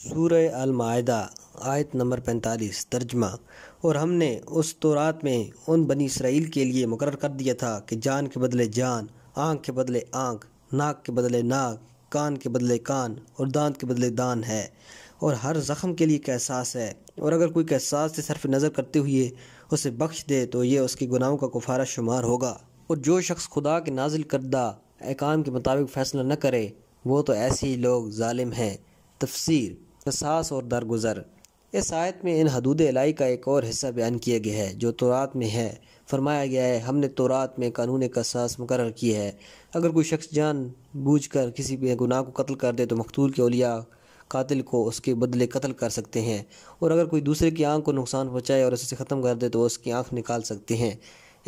سورہ المائدہ آیت نمبر پینتالیس ترجمہ اور ہم نے اس تورات میں ان بنی اسرائیل کے لیے مقرر کر دیا تھا کہ جان کے بدلے جان آنکھ کے بدلے آنکھ ناک کے بدلے ناک کان کے بدلے کان اور دانت کے بدلے دان ہے اور ہر زخم کے لیے ایک احساس ہے اور اگر کوئی احساس سے صرف نظر کرتے ہوئے اسے بخش دے تو یہ اس کے گناہوں کا کفارہ شمار ہوگا اور جو شخص خدا کے نازل کردہ احکام کے مطابق فیصلہ نہ کرے وہ تو ایسے ہی لوگ ظالم ہیں تفسیر قصاص اور درگزر اس آیت میں ان حدود الہی کا ایک اور حصہ بیان کیا گیا ہے جو تورات میں ہے فرمایا گیا ہے ہم نے تورات میں قانون قصاص مقرر کی ہے اگر کوئی شخص جان بوجھ کر کسی گناہ کو قتل کر دے تو مقتول کے اولیاء قاتل کو اس کے بدلے قتل کر سکتے ہیں اور اگر کوئی دوسرے کی آنکھ کو نقصان پہنچائے اور اسے ختم کر دے تو اس کی آنکھ نکال سکتے ہیں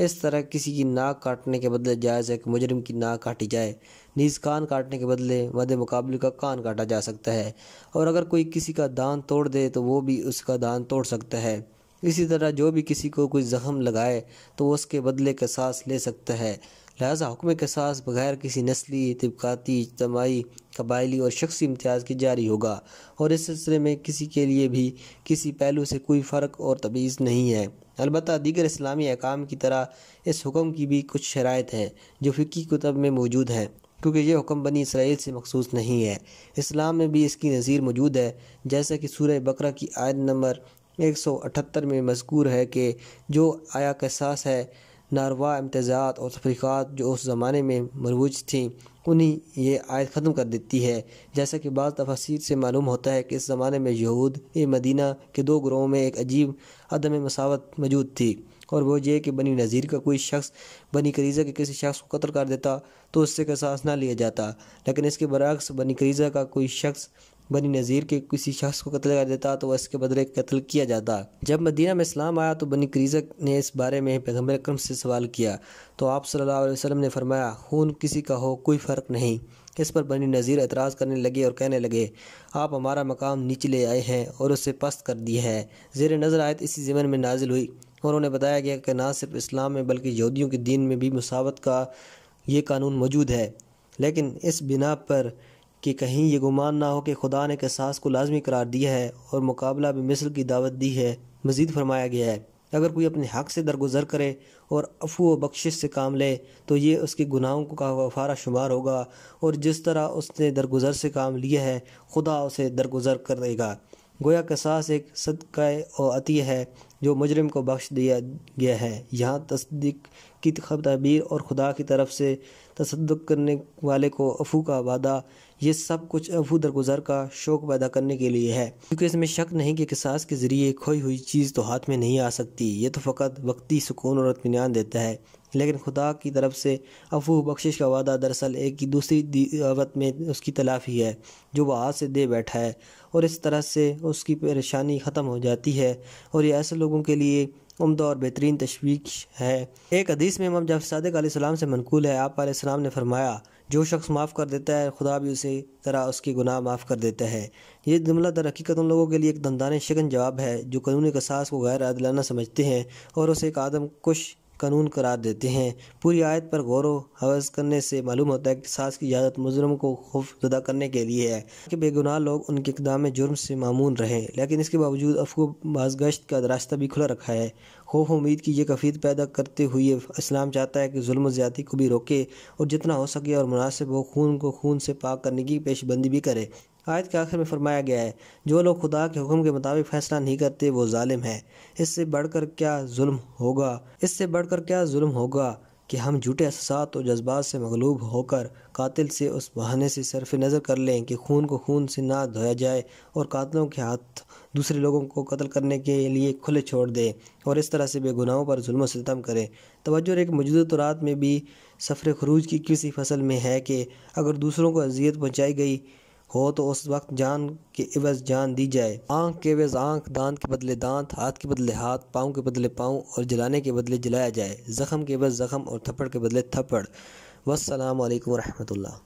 اس طرح کسی کی ناک کاٹنے کے بدلے جائز ہے کہ مجرم کی ناک کاٹی جائے نیز کان کاٹنے کے بدلے مد مقابلے کا کان کاٹا جا سکتا ہے اور اگر کوئی کسی کا دان توڑ دے تو وہ بھی اس کا دان توڑ سکتا ہے اسی طرح جو بھی کسی کو کوئی زخم لگائے تو وہ اس کے بدلے کا ساس لے سکتا ہے لہٰذا حکم کے ساس بغیر کسی نسلی طبقاتی اجتماعی قبائلی اور شخصی امتیاز کی جاری ہوگا اور اس سلسلے میں کسی کے لیے بھی کسی پہلو سے کوئی فرق اور تبعیض نہیں ہے البتہ دیگر اسلامی احکام کی طرح اس حکم کی بھی کچھ شرائط ہیں جو فقی کتب میں موجود ہیں کیونکہ یہ حکم بنی اسرائیل سے مخصوص نہیں ہے اسلام میں بھی اس کی نظیر موجود ہے جیسا کہ سورہ بقرہ کی عائد نمبر ایک سو اٹھتر میں مذکور ہے کہ جو آیا قصاص ہے ناروا امتزاد اور تفریقات جو اس زمانے میں مروج تھیں انہیں یہ آیت ختم کر دیتی ہے جیسا کہ بعض تفاصیر سے معلوم ہوتا ہے کہ اس زمانے میں یہود یہ مدینہ کے دو گروہوں میں ایک عجیب عدم مساوت موجود تھی اور وہ یہ کہ بنی نذیر کا کوئی شخص بنی قریضہ کے کسی شخص کو قتل کر دیتا تو اس سے قصاص نہ لیا جاتا لیکن اس کے برعکس بنی قریضہ کا کوئی شخص بنی نظیر کے کسی شخص کو قتل کر دیتا تو وہ اس کے بدلے قتل کیا جاتا جب مدینہ میں اسلام آیا تو بنی کریزک نے اس بارے میں پیغمبر اکرم سے سوال کیا تو آپ صلی اللہ علیہ وسلم نے فرمایا خون کسی کا ہو کوئی فرق نہیں اس پر بنی نظیر اعتراض کرنے لگے اور کہنے لگے آپ ہمارا مقام لے آئے ہیں اور اسے پست کر دی ہے زیر نظر آیت اسی ضمن میں نازل ہوئی انہوں نے بتایا گیا کہ نہ صرف اسلام میں بلکہ یہودیوں کے دین میں بھی مساوت کا یہ قانون موجود ہے لیکن اس بنا پر کہ کہیں یہ گمان نہ ہو کہ خدا نے قصاص کو لازمی قرار دیا ہے اور مقابلہ میں مثل کی دعوت دی ہے مزید فرمایا گیا ہے اگر کوئی اپنے حق سے درگزر کرے اور افو و بخشش سے کام لے تو یہ اس کے گناہوں کا وفارہ شمار ہوگا اور جس طرح اس نے درگزر سے کام لیا ہے خدا اسے درگزر کر دے گا گویا قصاص ایک صدقہ و عطیہ ہے جو مجرم کو بخش دیا گیا ہے یہاں تصدیق کی تعبیر اور خدا کی طرف سے تصدق کرنے والے کو افو کا وعدہ یہ سب کچھ افو درگزر کا شوق پیدا کرنے کے لیے ہے کیونکہ اس میں شک نہیں کہ قصاص کے ذریعے کھوئی ہوئی چیز تو ہاتھ میں نہیں آ سکتی یہ تو فقط وقتی سکون اور اطمینان دیتا ہے لیکن خدا کی طرف سے افو بخشش کا وعدہ دراصل ایک کی دوسری دعوت میں اس کی تلاف ہی ہے جو وہ ہاتھ سے دے بیٹھا ہے اور اس طرح سے اس کی پریشانی ختم ہو جاتی ہے اور یہ ایسے لوگوں کے لیے عمدہ اور بہترین تشویش ہے ایک حدیث میں امام جعفر صادق علیہ السلام سے منقول ہے آپ علیہ السلام نے فرمایا جو شخص معاف کر دیتا ہے خدا بھی اسی طرح اس کی گناہ معاف کر دیتا ہے یہ جملہ در حقیقت ان لوگوں کے لیے ایک دندان شکن جواب ہے جو قانون قصاص کو غیر عادلانہ سمجھتے ہیں اور اسے ایک آدم کش قانون قرار دیتے ہیں پوری آیت پر غور و حوض کرنے سے معلوم ہوتا ہے کہ ساز کی اجازت مجرم کو خوف زدہ کرنے کے لیے ہے کہ بے گناہ لوگ ان کے اقدام جرم سے معمون رہے لیکن اس کے باوجود افغو بازگشت کا راستہ بھی کھلا رکھا ہے خوف امید کی یہ کفید پیدا کرتے ہوئے اسلام چاہتا ہے کہ ظلم و زیادتی کو بھی روکے اور جتنا ہو سکے اور مناسب وہ خون کو خون سے پاک کرنے کی پیش بندی بھی کرے آیت کے آخر میں فرمایا گیا ہے جو لوگ خدا کے حکم کے مطابق فیصلہ نہیں کرتے وہ ظالم ہے اس سے بڑھ کر کیا ظلم ہوگا اس سے بڑھ کر کیا ظلم ہوگا کہ ہم جھوٹے احساسات اور جذبات سے مغلوب ہو کر قاتل سے اس بہانے سے صرف نظر کر لیں کہ خون کو خون سے نہ دھویا جائے اور قاتلوں کے ہاتھ دوسرے لوگوں کو قتل کرنے کے لیے کھلے چھوڑ دیں اور اس طرح سے بے گناہوں پر ظلم و ستم کریں توجہ ایک موجودہ طورات میں بھی سفر خروج کی کسی فصل میں ہے کہ اگر دوسروں کو اذیت پہنچائی گئی ہو تو اس وقت جان کے عوض جان دی جائے آنکھ کے عوض آنکھ دانت کے بدلے دانت ہاتھ کے بدلے ہاتھ پاؤں کے بدلے پاؤں اور جلانے کے بدلے جلایا جائے زخم کے عوض زخم اور تھپڑ کے بدلے تھپڑ والسلام علیکم ورحمۃ اللہ